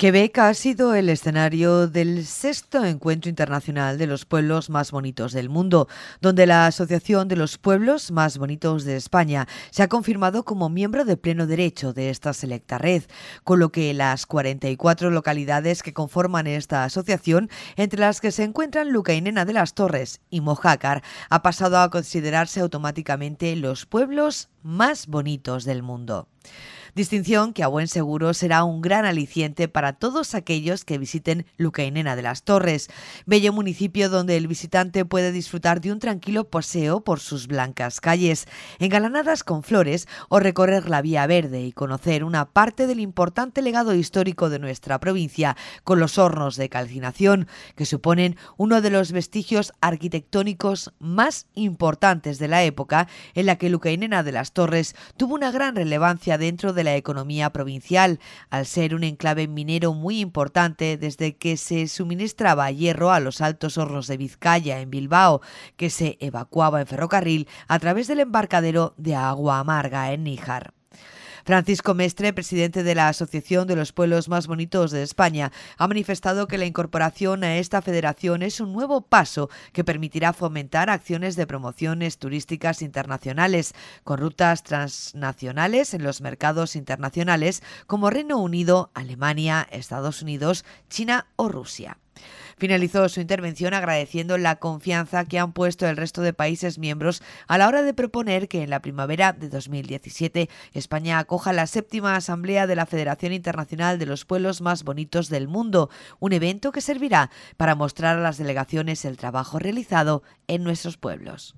Quebec ha sido el escenario del sexto encuentro internacional de los pueblos más bonitos del mundo, donde la Asociación de los Pueblos Más Bonitos de España se ha confirmado como miembro de pleno derecho de esta selecta red, con lo que las 44 localidades que conforman esta asociación, entre las que se encuentran Luca Lucainena de las Torres y Mojácar, ha pasado a considerarse automáticamente los pueblos más bonitos del mundo distinción que a buen seguro será un gran aliciente para todos aquellos que visiten Lucainena de las Torres, bello municipio donde el visitante puede disfrutar de un tranquilo paseo por sus blancas calles, engalanadas con flores o recorrer la Vía Verde y conocer una parte del importante legado histórico de nuestra provincia con los hornos de calcinación que suponen uno de los vestigios arquitectónicos más importantes de la época en la que Lucainena de las Torres tuvo una gran relevancia dentro de la economía provincial, al ser un enclave minero muy importante desde que se suministraba hierro a los altos hornos de Vizcaya en Bilbao, que se evacuaba en ferrocarril a través del embarcadero de agua amarga en Níjar. Francisco Mestre, presidente de la Asociación de los Pueblos Más Bonitos de España, ha manifestado que la incorporación a esta federación es un nuevo paso que permitirá fomentar acciones de promociones turísticas internacionales con rutas transnacionales en los mercados internacionales como Reino Unido, Alemania, Estados Unidos, China o Rusia. Finalizó su intervención agradeciendo la confianza que han puesto el resto de países miembros a la hora de proponer que en la primavera de 2017 España acoja la séptima asamblea de la Federación Internacional de los Pueblos Más Bonitos del Mundo, un evento que servirá para mostrar a las delegaciones el trabajo realizado en nuestros pueblos.